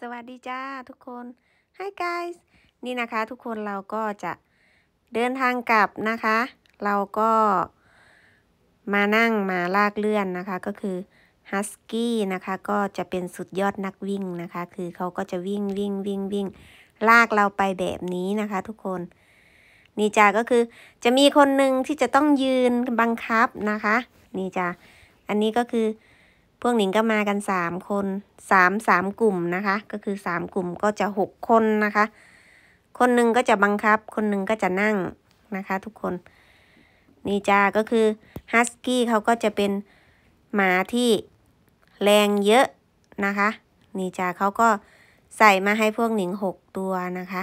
สวัสดีจ้าทุกคน Hi guys นี่นะคะ ทุกคนเราก็จะเดินทางกลับนะคะ เราก็มานั่งมาลากเลื่อนนะคะ ก็คือฮัสกี้นะคะก็จะเป็นสุดยอดนักวิ่งนะคะ คือเขาก็จะวิ่งวิ่งวิ่งวิ่ง ลากเราไปแบบนี้นะคะ ทุกคน นี่จ้าก็คือจะมีคนหนึ่งที่จะต้องยืนบังคับนะคะ นี่จ้าอันนี้ก็คือพวกหนิงก็มากันสามคนสามสามกลุ่มนะคะ ก็คือสามกลุ่มก็จะหกคนนะคะ คนหนึ่งก็จะบังคับ คนหนึ่งก็จะนั่งนะคะทุกคน นี่จ้าก็คือฮัสกี้เขาก็จะเป็นหมาที่แรงเยอะนะคะ นี่จ้าเขาก็ใส่มาให้พวกหนิงหกตัวนะคะ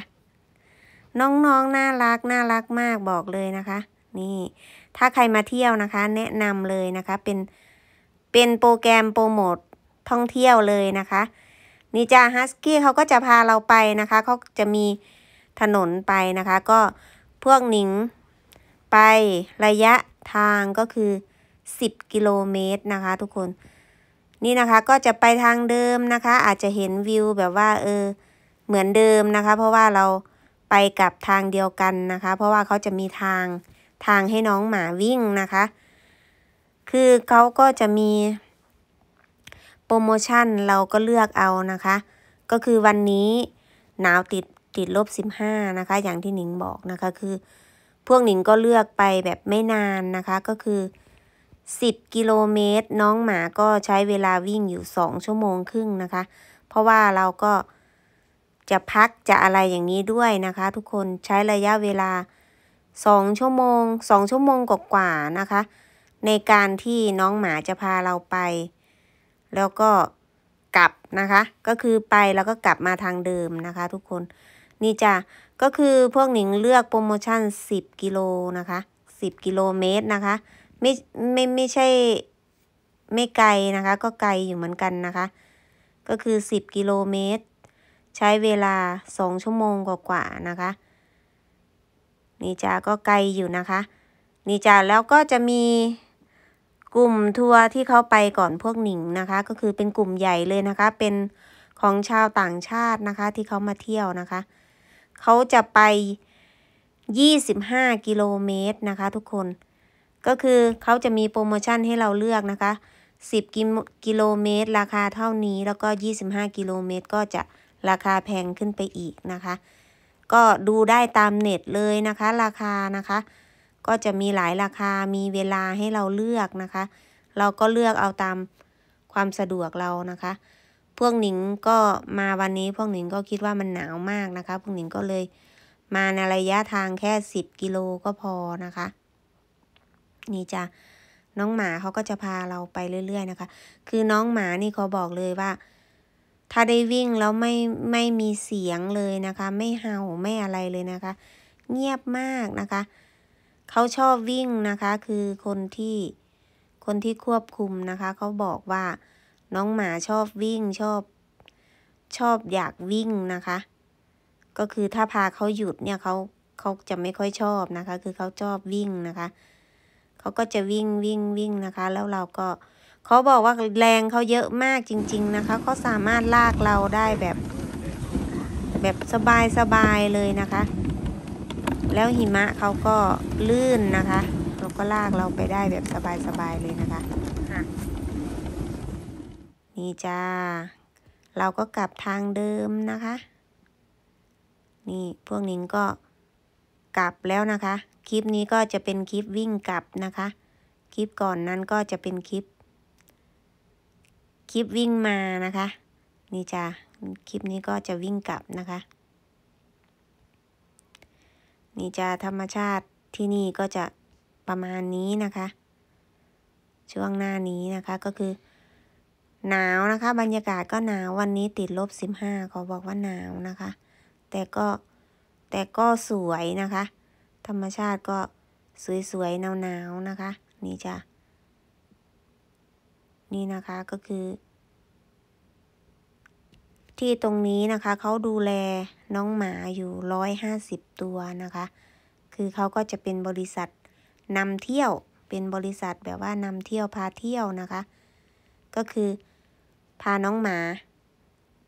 น้องๆนน่ารักน่ารักมากบอกเลยนะคะ นี่ถ้าใครมาเที่ยวนะคะ แนะนำเลยนะคะเป็นเป็นโปรแกรมโปรโมทท่องเที่ยวเลยนะคะนิจาฮัสกี้เขาก็จะพาเราไปนะคะเขาจะมีถนนไปนะคะ ก็พวกหนิงไประยะทางก็คือ 10 กิโลเมตรนะคะ ทุกคน นี่นะคะก็จะไปทางเดิมนะคะ อาจจะเห็นวิวแบบว่าเออเหมือนเดิมนะคะ เพราะว่าเราไปกับทางเดียวกันนะคะ เพราะว่าเขาจะมีทางทางให้น้องหมาวิ่งนะคะคือเขาก็จะมีโปรโมชั่นเราก็เลือกเอานะคะ ก็คือวันนี้หนาวติดติดลบสิบห้านะคะ อย่างที่หนิงบอกนะคะคือ พวกหนิงก็เลือกไปแบบไม่นานนะคะ ก็คือสิบกิโลเมตรน้องหมาก็ใช้เวลาวิ่งอยู่สองชั่วโมงครึ่งนะคะ เพราะว่าเราก็จะพักจะอะไรอย่างนี้ด้วยนะคะ ทุกคนใช้ระยะเวลาสองชั่วโมงสองชั่วโมงกว่านะคะในการที่น้องหมาจะพาเราไป แล้วก็กลับนะคะ ก็คือไปแล้วก็กลับมาทางเดิมนะคะ ทุกคน นี่จ้ะก็คือพวกหนิงเลือกโปรโมชั่น 10 กิโลนะคะ10 กิโลเมตรนะคะไม่ ไม่ ไม่ใช่ไม่ไกลนะคะ ก็ไกลอยู่เหมือนกันนะคะ ก็คือ10 กิโลเมตร ใช้เวลา 2 ชั่วโมงกว่าๆ นะคะ นี่จ้าก็ไกลอยู่นะคะ นี่จ้าแล้วก็จะมีกลุ่มทัวร์ที่เขาไปก่อนพวกหนิงนะคะ ก็คือเป็นกลุ่มใหญ่เลยนะคะ เป็นของชาวต่างชาตินะคะ ที่เขามาเที่ยวนะคะเขาจะไป 25 กิโลเมตรนะคะ ทุกคนก็คือเขาจะมีโปรโมชั่นให้เราเลือกนะคะ10กิโลเมตรราคาเท่านี้แล้วก็25 กิโลเมตรก็จะราคาแพงขึ้นไปอีกนะคะ ก็ดูได้ตามเน็ตเลยนะคะ ราคานะคะก็จะมีหลายราคา มีเวลาให้เราเลือกนะคะ เราก็เลือกเอาตามความสะดวกเรานะคะ พวกหนิงก็มาวันนี้ พวกหนิงก็คิดว่ามันหนาวมากนะคะ พวกหนิงก็เลยมาในระยะทางแค่ 10กิโลก็พอนะคะ นี่จ้ะ น้องหมาเขาก็จะพาเราไปเรื่อย ๆนะคะ คือน้องหมานี่เขาบอกเลยว่า ถ้าได้วิ่งแล้วไม่ไม่มีเสียงเลยนะคะ ไม่เห่าไม่อะไรเลยนะคะ เงียบมากนะคะเขาชอบวิ่งนะคะ คือคนที่ คนที่ควบคุมนะคะ เขาบอกว่าน้องหมาชอบวิ่งชอบ ชอบอยากวิ่งนะคะ ก็คือถ้าพาเขาหยุดเนี่ยเขาเขาจะไม่ค่อยชอบนะคะ คือเขาชอบวิ่งนะคะ เขาก็จะวิ่งวิ่งวิ่งนะคะ แล้วเราก็เขาบอกว่าแรงเขาเยอะมากจริง ๆนะคะเขาสามารถลากเราได้แบบ แบบสบายสบายเลยนะคะแล้วหิมะเขาก็ลื่นนะคะ เราก็ลากเราไปได้แบบสบายสบายเลยนะคะ นี่จ้าเราก็กลับทางเดิมนะคะ นี่พวกนิ้งก็กลับแล้วนะคะ คลิปนี้ก็จะเป็นคลิปวิ่งกลับนะคะ คลิปก่อนนั้นก็จะเป็นคลิป คลิปวิ่งมานะคะ นี่จ้าคลิปนี้ก็จะวิ่งกลับนะคะนี่จะธรรมชาติที่นี่ก็จะประมาณนี้นะคะ ช่วงหน้านี้นะคะก็คือ หนาวนะคะบรรยากาศก็หนาววันนี้ติดลบสิบห้าขอบอกว่าหนาวนะคะ แต่ก็แต่ก็สวยนะคะ ธรรมชาติก็สวยๆหนาวๆ นะคะ นี่จะนี่นะคะก็คือที่ตรงนี้นะคะเขาดูแลน้องหมาอยู่ร้อยห้าสิบตัวนะคะ คือเขาก็จะเป็นบริษัทนำเที่ยวเป็นบริษัทแบบว่านำเที่ยวพาเที่ยวนะคะ ก็คือ พาน้องหมา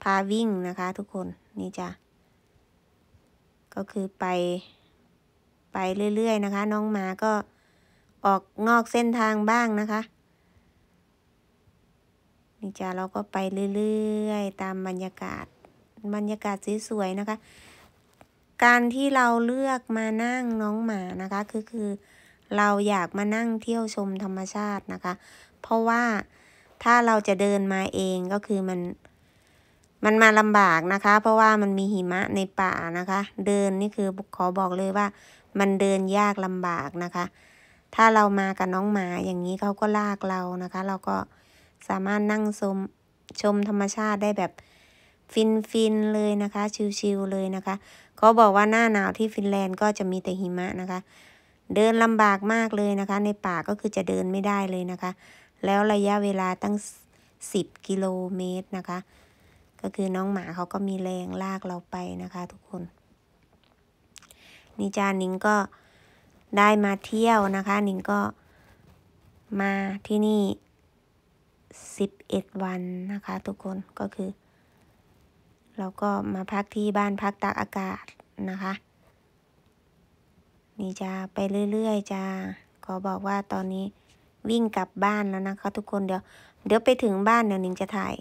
พาวิ่งนะคะ ทุกคนนี่จ้ะก็คือไปไปเรื่อยๆนะคะ น้องหมาก็ออกนอกเส้นทางบ้างนะคะนี่จ้าเราก็ไปเรื่อยๆ ตามบรรยากาศบรรยากาศสวยๆนะคะ การที่เราเลือกมานั่งน้องหมานะคะคือคือเราอยากมานั่งเที่ยวชมธรรมชาตินะคะ เพราะว่าถ้าเราจะเดินมาเองก็คือมันมันมาลำบากนะคะ เพราะว่ามันมีหิมะในป่านะคะ เดินนี่คือขอบอกเลยว่ามันเดินยากลำบากนะคะ ถ้าเรามากับน้องหมาอย่างนี้เขาก็ลากเรานะคะ เราก็สามารถนั่งชมชมธรรมชาติได้แบบฟินฟินเลยนะคะชิลๆเลยนะคะเขาบอกว่าหน้าหนาวที่ฟินแลนด์ก็จะมีแต่หิมะนะคะ เดินลำบากมากเลยนะคะ ในป่าก็คือจะเดินไม่ได้เลยนะคะ แล้วระยะเวลาตั้ง 10 กิโลเมตรนะคะ ก็คือน้องหมาเขาก็มีแรงลากเราไปนะคะ ทุกคนนี่จานิงก็ได้มาเที่ยวนะคะ นิงก็มาที่นี่11 วันนะคะ ทุกคนก็คือ เราก็มาพักที่บ้านพักตากอากาศนะคะ นี่จะไปเรื่อยๆจะขอบอกว่าตอนนี้วิ่งกลับบ้านแล้วนะคะ ทุกคนเดี๋ยวเดี๋ยวไปถึงบ้านเดี๋ยวนิงจะถ่าย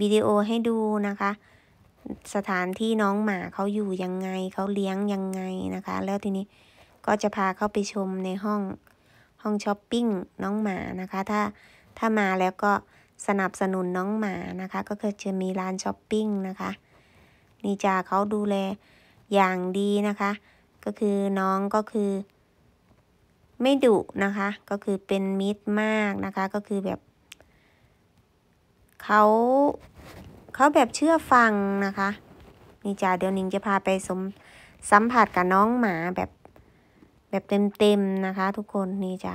วิดีโอให้ดูนะคะ สถานที่น้องหมาเขาอยู่ยังไงเขาเลี้ยงยังไงนะคะ แล้วทีนี้ก็จะพาเขาไปชมในห้องห้องช้อปปิ้งน้องหมานะคะ ถ้าถ้ามาแล้วก็สนับสนุนน้องหมานะคะ ก็คือจะมีร้านช้อปปิ้งนะคะนี่จ่าเขาดูแลอย่างดีนะคะ ก็คือน้องก็คือไม่ดุนะคะ ก็คือเป็นมิตรมากนะคะก็คือแบบเขาเขาแบบเชื่อฟังนะคะนี่จ่าเดี๋ยวนิงจะพาไปสมสัมผัสกับน้องหมา แบบแบบเต็มๆนะคะทุกคนนี่จ้ะ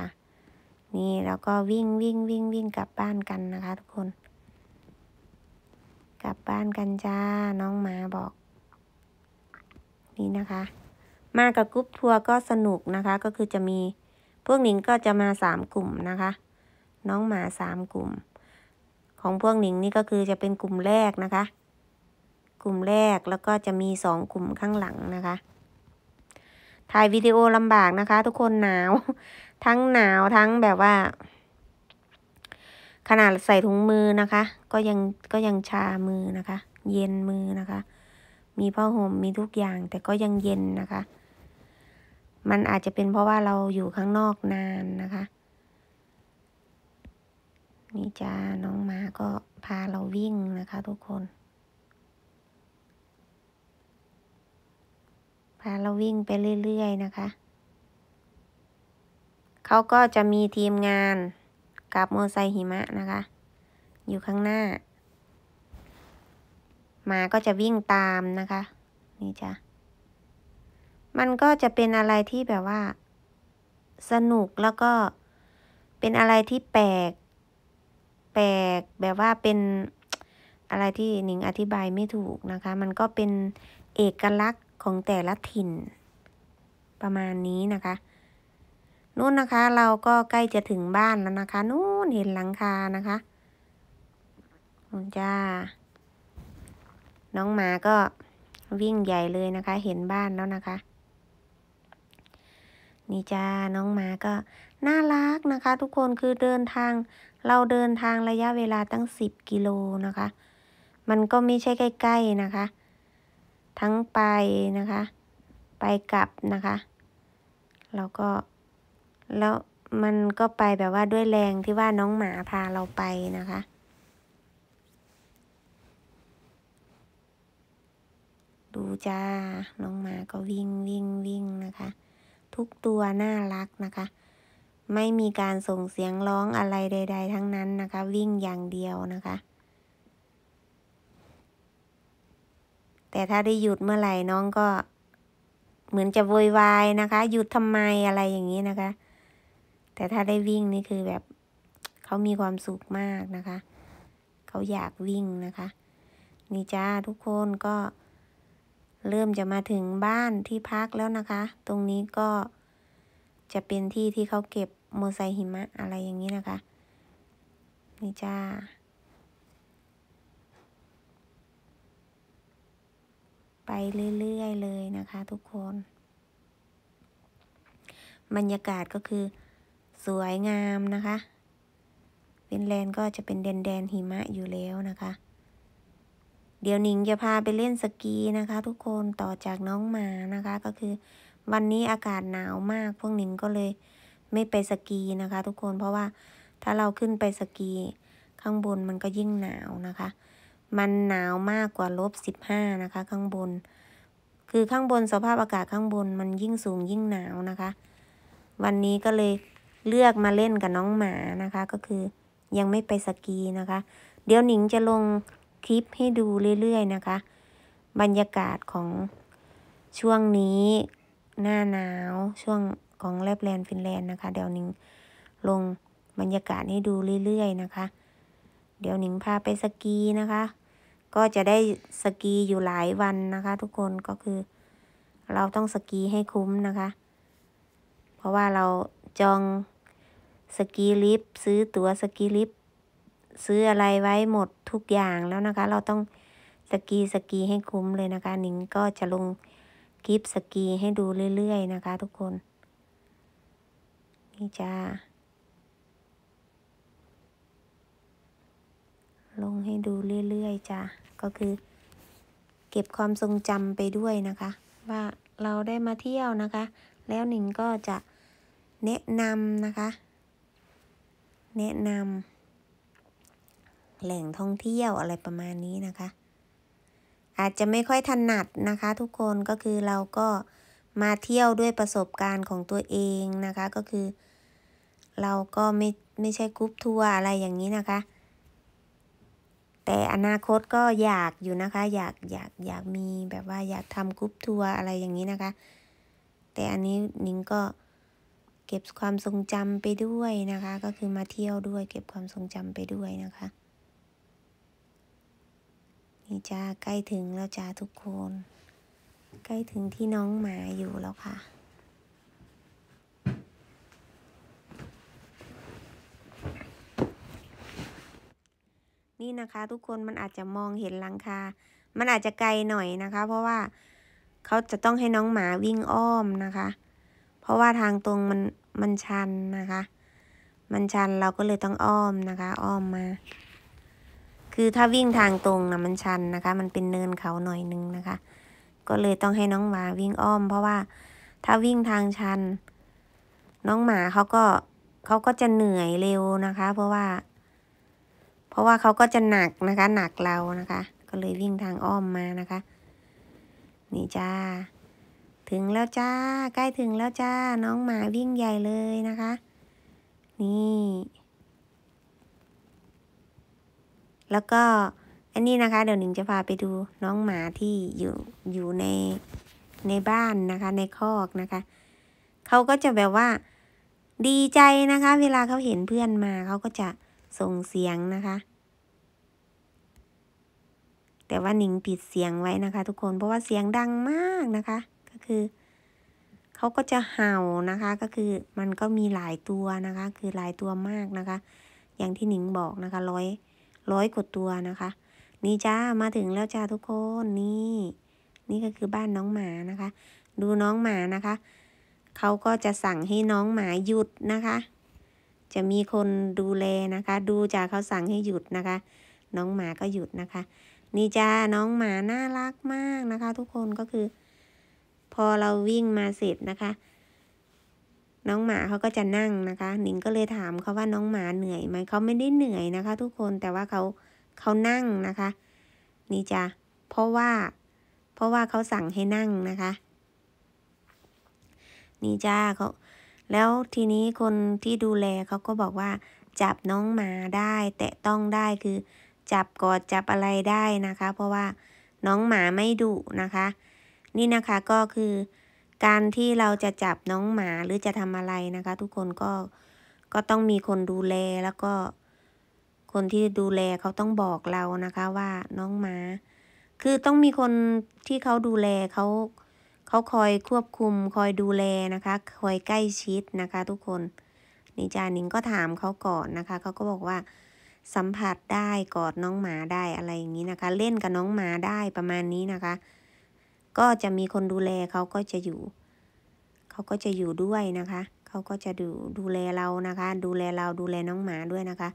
นี่แล้วก็วิ่งวิ่งวิ่งวิ่งกลับบ้านกันนะคะ ทุกคน กลับบ้านกันจ้า น้องหมาบอก นี่นะคะ มากับกรุ๊ปทัวร์ก็สนุกนะคะ ก็คือจะมีพวกหนิงก็จะมาสามกลุ่มนะคะ น้องหมาสามกลุ่ม ของพวกหนิงนี่ก็คือจะเป็นกลุ่มแรกนะคะ กลุ่มแรกแล้วก็จะมีสองกลุ่มข้างหลังนะคะถ่ายวิดีโอลำบากนะคะ ทุกคนหนาว ทั้งหนาวทั้งแบบว่า ขนาดใส่ถุงมือนะคะ ก็ยังก็ยังชามือนะคะ เย็นมือนะคะ มีผ้าห่มมีทุกอย่างแต่ก็ยังเย็นนะคะ มันอาจจะเป็นเพราะว่าเราอยู่ข้างนอกนานนะคะ นี่จ้าน้องมาก็พาเราวิ่งนะคะ ทุกคนพาเราวิ่งไปเรื่อยๆนะคะ เขาก็จะมีทีมงานกับโมไซหิมะนะคะ อยู่ข้างหน้าหมาก็จะวิ่งตามนะคะนี่จ้ะมันก็จะเป็นอะไรที่แบบว่า สนุกแล้วก็เป็นอะไรที่แปลกแปลกแบบว่าเป็นอะไรที่หนิงอธิบายไม่ถูกนะคะ มันก็เป็นเอกลักษณ์ของแต่ละถิ่นประมาณนี้นะคะนู่นนะคะเราก็ใกล้จะถึงบ้านแล้วนะคะ นู่นเห็นหลังคานะคะนู่นจ้าน้องหมาก็วิ่งใหญ่เลยนะคะ เห็นบ้านแล้วนะคะ นี่จ้าน้องหมาก็ น่ารักนะคะ ทุกคนคือเดินทางเราเดินทางระยะเวลาตั้งสิบกิโลนะคะมันก็ไม่ใช่ใกล้ๆนะคะทั้งไปนะคะ ไปกลับนะคะแล้วก็แล้วมันก็ไปแบบว่าด้วยแรงที่ว่าน้องหมาพาเราไปนะคะ ดูจ้าน้องหมาก็วิ่งวิ่งวิ่งนะคะ ทุกตัวน่ารักนะคะ ไม่มีการส่งเสียงร้องอะไรใด ๆ ทั้งนั้นนะคะ วิ่งอย่างเดียวนะคะแต่ถ้าได้หยุดเมื่อไหร่น้องก็เหมือนจะโวยวายนะคะ หยุดทำไมอะไรอย่างนี้นะคะ แต่ถ้าได้วิ่งนี่คือแบบเขามีความสุขมากนะคะเขาอยากวิ่งนะคะนี่จ้าทุกคนก็เริ่มจะมาถึงบ้านที่พักแล้วนะคะ ตรงนี้ก็จะเป็นที่ที่เขาเก็บโมไซหิมะอะไรอย่างนี้นะคะนี่จ้าไปเรื่อยๆเลยนะคะทุกคน บรรยากาศก็คือ สวยงามนะคะฟินแลนด์ก็จะเป็นแดนแดนหิมะอยู่แล้วนะคะ เดี๋ยวหนิงจะพาไปเล่นสกีนะคะ ทุกคนต่อจากน้องหมานะคะ ก็คือ วันนี้อากาศหนาวมากพวกนิงก็เลยไม่ไปสกีนะคะ ทุกคนเพราะว่าถ้าเราขึ้นไปสกีข้างบนมันก็ยิ่งหนาวนะคะมันหนาวมากกว่าลบสิบห้านะคะ ข้างบน คือข้างบนสภาพอากาศข้างบนมันยิ่งสูงยิ่งหนาวนะคะ วันนี้ก็เลยเลือกมาเล่นกับน้องหมานะคะ ก็คือยังไม่ไปสกีนะคะ เดี๋ยวหนิงจะลงคลิปให้ดูเรื่อยๆนะคะ บรรยากาศของช่วงนี้หน้าหนาวช่วงของแลบแลนฟินแลนด์นะคะเดี๋ยวหนิงลงบรรยากาศให้ดูเรื่อยๆนะคะเดี๋ยวหนิงพาไปสกีนะคะ ก็จะได้สกีอยู่หลายวันนะคะ ทุกคน ก็คือ เราต้องสกีให้คุ้มนะคะ เพราะว่าเราจองสกีลิฟต์ซื้อตั๋วสกีลิฟต์ซื้ออะไรไว้หมดทุกอย่างแล้วนะคะ เราต้องสกีสกีให้คุ้มเลยนะคะหนิงก็จะลงคลิปสกีให้ดูเรื่อยๆนะคะ ทุกคนนี่จ้าลงให้ดูเรื่อยๆจ้ะก็คือ เก็บความทรงจำไปด้วยนะคะ ว่าเราได้มาเที่ยวนะคะ แล้วหนิงก็จะแนะนำนะคะ แนะนำแหล่งท่องเที่ยวอะไรประมาณนี้นะคะ อาจจะไม่ค่อยถนัดนะคะทุกคนก็คือเราก็มาเที่ยวด้วยประสบการณ์ของตัวเองนะคะก็คือ เราก็ไม่ไม่ใช่กรุ๊ปทัวร์อะไรอย่างนี้นะคะแต่อนาคตก็อยากอยู่นะคะ อยากอยากอยากมีแบบว่าอยากทำกรุ๊ปทัวร์อะไรอย่างนี้นะคะ แต่อันนี้นิ้งก็ เก็บความทรงจำไปด้วยนะคะ ก็คือมาเที่ยวด้วยเก็บความทรงจำไปด้วยนะคะนี่จ้าใกล้ถึงแล้วจ้าทุกคน ใกล้ถึงที่น้องหมาอยู่แล้วค่ะนี่นะคะ ทุกคนมันอาจจะมองเห็นหลังคา มันอาจจะไกลหน่อยนะคะ เพราะว่าเขาจะต้องให้น้องหมาวิ่งอ้อมนะคะ เพราะว่าทางตรงมันมันชันนะคะ มันชันเราก็เลยต้องอ้อมนะคะอ้อมมา คือถ้าวิ่งทางตรงนะมันชันนะคะ มันเป็นเนินเขาหน่อยนึงนะคะ ก็เลยต้องให้น้องหมาวิ่งอ้อม เพราะว่าถ้าวิ่งทางชัน น้องหมาเขาก็เขาก็จะเหนื่อยเร็วนะคะ เพราะว่าราะว่าเขาก็จะหนักนะคะ หนักเรานะคะ ก็เลยวิ่งทางอ้อมมานะคะ นี่จ้าถึงแล้วจ้า ใกล้ถึงแล้วจ้า น้องหมาวิ่งใหญ่เลยนะคะ นี่ แล้วก็ อันนี้นะคะ เดี๋ยวหนึ่งจะพาไปดูน้องหมาที่อยู่ อยู่ใน ในบ้านนะคะ ในคอกนะคะ เขาก็จะแบบว่า ดีใจนะคะ เวลาเขาเห็นเพื่อนมาเขาก็จะส่งเสียงนะคะ แต่ว่าหนิงปิดเสียงไว้นะคะ ทุกคนเพราะว่าเสียงดังมากนะคะ ก็คือ เขาก็จะเห่านะคะ ก็คือ มันก็มีหลายตัวนะคะ คือหลายตัวมากนะคะ อย่างที่หนิงบอกนะคะร้อยร้อยกว่าตัวนะคะ นี่จ้า มาถึงแล้วจ้าทุกคน นี่ นี่ก็คือบ้านน้องหมานะคะ ดูน้องหมานะคะ เขาก็จะสั่งให้น้องหมาหยุดนะคะจะมีคนดูแลนะคะ ดูจากเขาสั่งให้หยุดนะคะ น้องหมาก็หยุดนะคะ นี่จ้าน้องหมาน่ารักมากนะคะทุกคนก็คือ พอเราวิ่งมาเสร็จนะคะ น้องหมาเขาก็จะนั่งนะคะ หนิงก็เลยถามเขาว่าน้องหมาเหนื่อยไหมเขาไม่ได้เหนื่อยนะคะทุกคนแต่ว่าเขาเขานั่งนะคะ นี่จ้าเพราะว่าเพราะว่าเขาสั่งให้นั่งนะคะ นี่จ้าเขาแล้วทีนี้คนที่ดูแลเขาก็บอกว่า จับน้องหมาได้แตะต้องได้คือ จับกอดจับอะไรได้นะคะ เพราะว่าน้องหมาไม่ดุนะคะ นี่นะคะก็คือ การที่เราจะจับน้องหมาหรือจะทำอะไรนะคะ ทุกคนก็ก็ต้องมีคนดูแลแล้วก็ คนที่ดูแลเขาต้องบอกเรานะคะว่าน้องหมา คือต้องมีคนที่เขาดูแลเขาเขาคอยควบคุม คอยดูแลนะคะ คอยใกล้ชิดนะคะ ทุกคนนี่จานิงก็ถามเขาก่อนนะคะเขาก็บอกว่า สัมผัสได้กอดน้องหมาได้อะไรอย่างนี้นะคะ เล่นกับน้องหมาได้ประมาณนี้นะคะ ก็จะมีคนดูแลเขาก็จะอยู่ เขาก็จะอยู่ด้วยนะคะ เขาก็จะดูดูแลเรานะคะ ดูแลเราดูแลน้องหมาด้วยนะคะ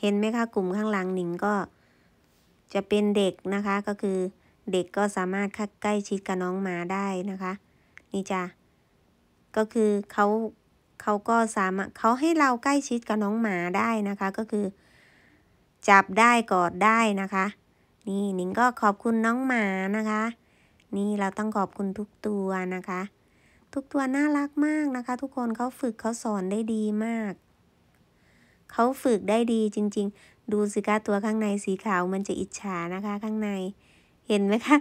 เห็นไหมคะ กลุ่มข้างหลังหนิงก็จะเป็นเด็กนะคะก็คือเด็กก็สามารถคัาใกล้ชิดกับน้องหมาได้นะคะ นี่จ้ะก็คือเขาเขาก็สามารถเขาให้เราใกล้ชิดกับน้องหมาได้นะคะ ก็คือ จับได้กอดได้นะคะนี่นิงก็ขอบคุณน้องหมานะคะ นี่เราต้องขอบคุณทุกตัวนะคะ ทุกตัวน่ารักมากนะคะ ทุกคนเขาฝึกเขาสอนได้ดีมากเขาฝึกได้ดีจริงๆ ดูสิคะตัวข้างในสีขาวมันจะอิจฉานะคะข้างในเห็นไหมคะ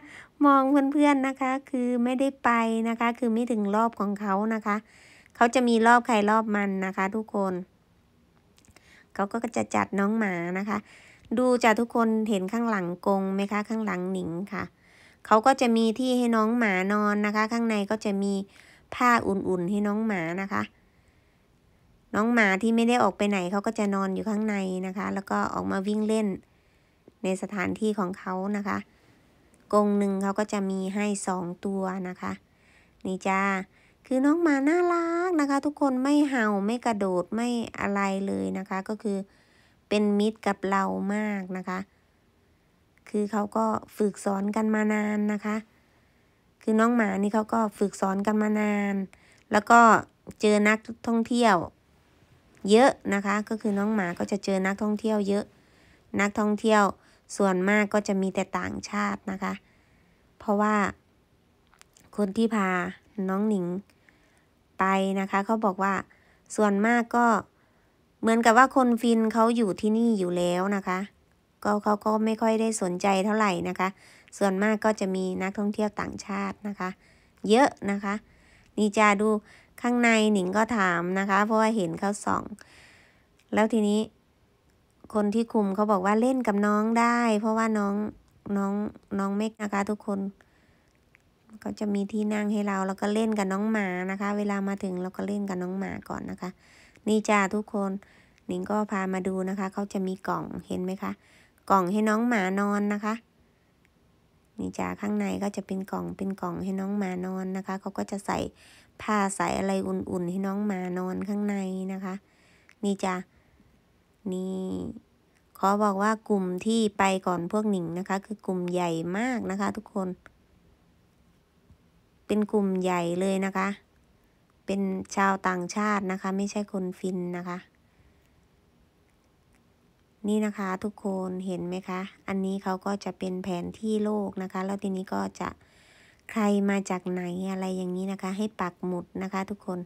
มองเพื่อนๆนะคะ คือไม่ได้ไปนะคะ คือไม่ถึงรอบของเขานะคะ เขาจะมีรอบใครรอบมันนะคะ ทุกคน เขาก็จะจัดน้องหมานะคะ ดูจากทุกคนเห็นข้างหลังกงไหมคะ ข้างหลังหนิงค่ะ เขาก็จะมีที่ให้น้องหมานอนนะคะ ข้างในก็จะมีผ้าอุ่นๆให้น้องหมานะคะ น้องหมาที่ไม่ได้ออกไปไหนเขาก็จะนอนอยู่ข้างในนะคะ แล้วก็ออกมาวิ่งเล่น ในสถานที่ของเขานะคะกงหนึ่งเขาก็จะมีให้สองตัวนะคะ นี่จ้าคือน้องหมา น่ารักนะคะ ทุกคนไม่เห่าไม่กระโดดไม่อะไรเลยนะคะ ก็คือเป็นมิตรกับเรามากนะคะ คือเขาก็ฝึกสอนกันมานานนะคะ คือน้องหมานี่เขาก็ฝึกสอนกันมานาน แล้วก็เจอนักท่องเที่ยวเยอะนะคะ ก็คือน้องหมาก็จะเจอนักท่องเที่ยวเยอะ นักท่องเที่ยวส่วนมากก็จะมีแต่ต่างชาตินะคะ เพราะว่า คนที่พาน้องหนิง ไปนะคะเขาบอกว่า ส่วนมากก็เหมือนกับว่าคนฟินเขาอยู่ที่นี่อยู่แล้วนะคะก็เขาก็ไม่ค่อยได้สนใจเท่าไหร่นะคะ ส่วนมากก็จะมีนักท่องเที่ยวต่างชาตินะคะ เยอะนะคะนี่จะดูข้างในหนิงก็ถามนะคะ เพราะว่าเห็นเขาส่อง แล้วทีนี้คนที่คุมเขาบอกว่าเล่นกับน้องได้ เพราะว่าน้องน้องน้องเมกนะคะทุกคน ก็จะมีที่นั่งให้เราแล้วก็เล่นกับน้องหมานะคะ เวลามาถึงเราก็เล่นกับน้องหมาก่อนนะคะ นี่จ้าทุกคนนิงก็พามาดูนะคะเขาจะมีกล่องเห็นไหมคะ กล่องให้น้องหมานอนนะคะ นี่จ้าข้างในก็จะเป็นกล่องเป็นกล่องให้น้องหมานอนนะคะเขาก็จะใส่ผ้าใส่อะไรอุ่นๆ ให้น้องหมานอนข้างในนะคะ นี่จ้านี่ขอบอกว่ากลุ่มที่ไปก่อนพวกหนิงนะคะ คือกลุ่มใหญ่มากนะคะ ทุกคน เป็นกลุ่มใหญ่เลยนะคะ เป็นชาวต่างชาตินะคะ ไม่ใช่คนฟินนะคะ นี่นะคะทุกคนเห็นไหมคะ อันนี้เขาก็จะเป็นแผนที่โลกนะคะแล้วทีนี้ก็จะใครมาจากไหนอะไรอย่างนี้นะคะ ให้ปักหมุดนะคะ ทุกคน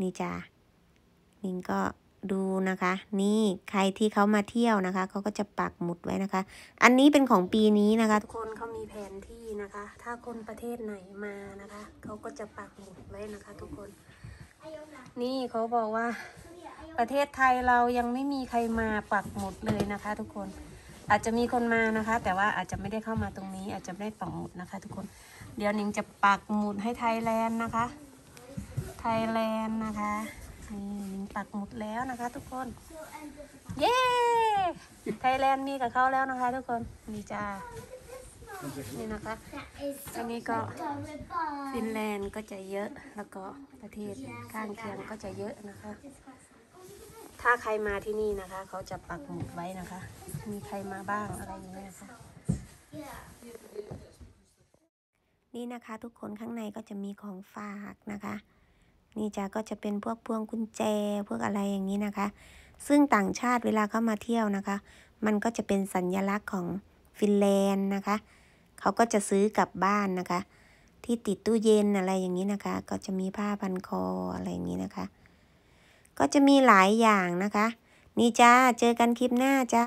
นี่จ้านิงก็ดูนะคะ นี่ใครที่เขามาเที่ยวนะคะ เขาก็จะปักหมุดไว้นะคะ อันนี้เป็นของปีนี้นะคะ ทุกคนเขามีแผนที่นะคะ ถ้าคนประเทศไหนมานะคะ เขาก็จะปักหมุดไว้นะคะ ทุกคนนี่เขาบอกว่า ประเทศไทยเรายังไม่มีใครมาปักหมุดเลยนะคะทุกคนอาจจะมีคนมานะคะ แต่ว่าอาจจะไม่ได้เข้ามาตรงนี้ อาจจะไม่ได้ปักหมุดนะคะทุกคนเดี๋ยวนิงจะปักหมุดให้ไทยแลนด์นะคะไทยแลนด์นะคะนี่นปักหมุดแล้วนะคะ ทุกคน เย้ ไทยแลนด์มีกับเขาแล้วนะคะทุกคนนี่จ้า นี่นะคะอันนี้ก็ฟินแลนด์ก็จะเยอะ แล้วก็ประเทศข้างเคียงก็จะเยอะนะคะ ถ้าใครมาที่นี่นะคะ เขาจะปักหมุดไว้นะคะ มีใครมาบ้างอะไรอย่างเงี้ยค่คะนี่นะคะทุกคนข้างในก็จะมีของฝากนะคะนี่จ้าก็จะเป็นพวกพวงกุญแจพวกอะไรอย่างนี้นะคะ ซึ่งต่างชาติเวลาเขามาเที่ยวนะคะ มันก็จะเป็นสัญญลักษณ์ของฟินแลนด์นะคะเขาก็จะซื้อกลับบ้านนะคะ ที่ติดตู้เย็นอะไรอย่างนี้นะคะ ก็จะมีผ้าพันคออะไรอย่างนี้นะคะ ก็จะมีหลายอย่างนะคะ นี่จ้าเจอกันคลิปหน้าจ้า